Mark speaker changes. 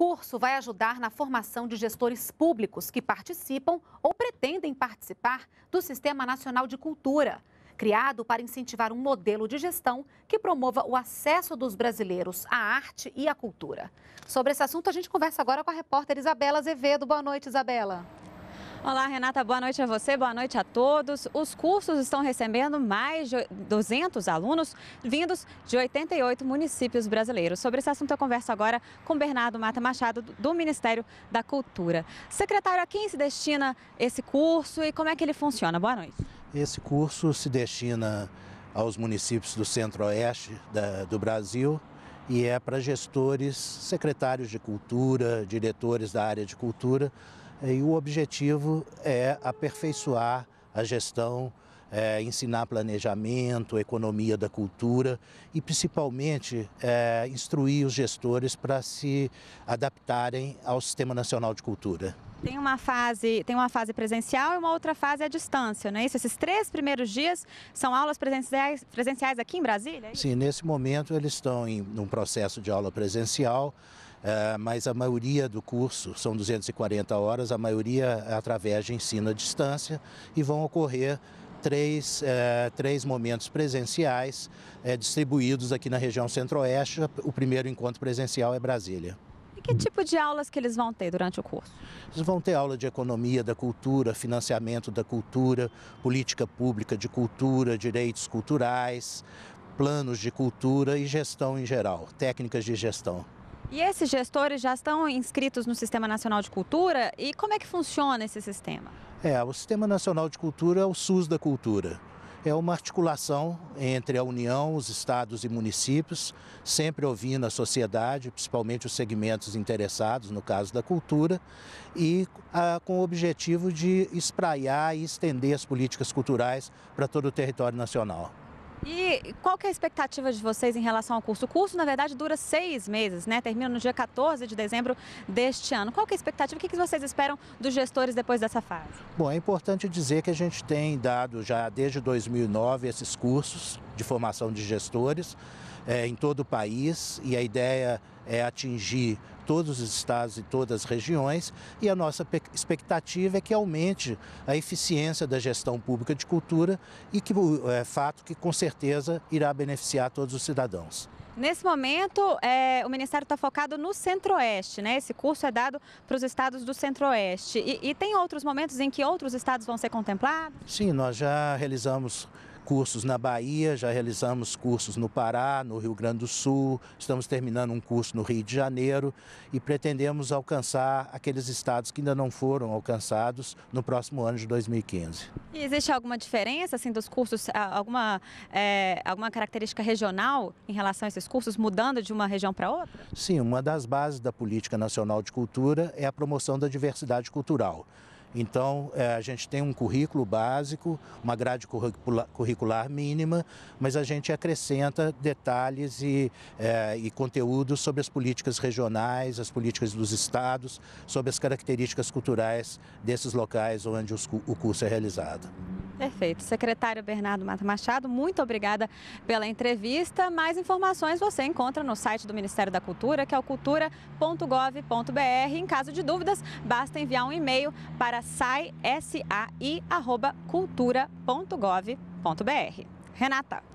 Speaker 1: curso vai ajudar na formação de gestores públicos que participam ou pretendem participar do Sistema Nacional de Cultura, criado para incentivar um modelo de gestão que promova o acesso dos brasileiros à arte e à cultura. Sobre esse assunto, a gente conversa agora com a repórter Isabela Azevedo. Boa noite, Isabela. Olá, Renata, boa noite a você, boa noite a todos. Os cursos estão recebendo mais de 200 alunos vindos de 88 municípios brasileiros. Sobre esse assunto, eu converso agora com Bernardo Mata Machado, do Ministério da Cultura. Secretário, a quem se destina esse curso e como é que ele funciona? Boa noite.
Speaker 2: Esse curso se destina aos municípios do centro-oeste do Brasil e é para gestores, secretários de cultura, diretores da área de cultura e o objetivo é aperfeiçoar a gestão, é, ensinar planejamento, economia da cultura e principalmente é, instruir os gestores para se adaptarem ao Sistema Nacional de Cultura.
Speaker 1: Tem uma fase, tem uma fase presencial e uma outra fase à distância, não é isso? Esses três primeiros dias são aulas presenciais, presenciais aqui em Brasília? É
Speaker 2: Sim, nesse momento eles estão em um processo de aula presencial eh, mas a maioria do curso, são 240 horas, a maioria através de ensino à distância e vão ocorrer três, é, três momentos presenciais é, distribuídos aqui na região centro-oeste. O primeiro encontro presencial é Brasília.
Speaker 1: E que tipo de aulas que eles vão ter durante o curso?
Speaker 2: Eles vão ter aula de economia da cultura, financiamento da cultura, política pública de cultura, direitos culturais, planos de cultura e gestão em geral, técnicas de gestão.
Speaker 1: E esses gestores já estão inscritos no Sistema Nacional de Cultura? E como é que funciona esse sistema?
Speaker 2: É, o Sistema Nacional de Cultura é o SUS da cultura. É uma articulação entre a União, os estados e municípios, sempre ouvindo a sociedade, principalmente os segmentos interessados, no caso da cultura, e a, ah, com o objetivo de espraiar e estender as políticas culturais para todo o território nacional.
Speaker 1: E qual que é a expectativa de vocês em relação ao curso? O curso, na verdade, dura seis meses, né? Termina no dia 14 de dezembro deste ano. Qual que é a expectativa? O que vocês esperam dos gestores depois dessa fase?
Speaker 2: Bom, é importante dizer que a gente tem dado já desde 2009 esses cursos de formação de gestores é, em todo o país e a ideia é atingir todos os estados e todas as regiões e a nossa expectativa é que aumente a eficiência da gestão pública de cultura e que é fato que com certeza irá beneficiar todos os cidadãos.
Speaker 1: Nesse momento, é, o Ministério está focado no Centro-Oeste, né? Esse curso é dado para os estados do Centro-Oeste. E, e tem outros momentos em que outros estados vão ser contemplados?
Speaker 2: Sim, nós já realizamos cursos na Bahia, já realizamos cursos no Pará, no Rio Grande do Sul, estamos terminando um curso no Rio de Janeiro e pretendemos alcançar aqueles estados que ainda não foram alcançados no próximo ano de 2015.
Speaker 1: E existe alguma diferença assim, dos cursos, alguma, é, alguma característica regional em relação a esses cursos, mudando de uma região para outra?
Speaker 2: Sim, uma das bases da Política Nacional de Cultura é a promoção da diversidade cultural. Então, é, a gente tem um currículo básico, uma grade curricular mínima, mas a gente acrescenta detalhes e, é, e conteúdos sobre as políticas regionais, as políticas dos estados, sobre as características culturais desses locais onde os, o curso é realizado.
Speaker 1: Perfeito. Secretário Bernardo Mata Machado, muito obrigada pela entrevista. Mais informações você encontra no site do Ministério da Cultura, que é o cultura.gov.br. Em caso de dúvidas, basta enviar um e-mail para sai.sai.cultura.gov.br. Renata.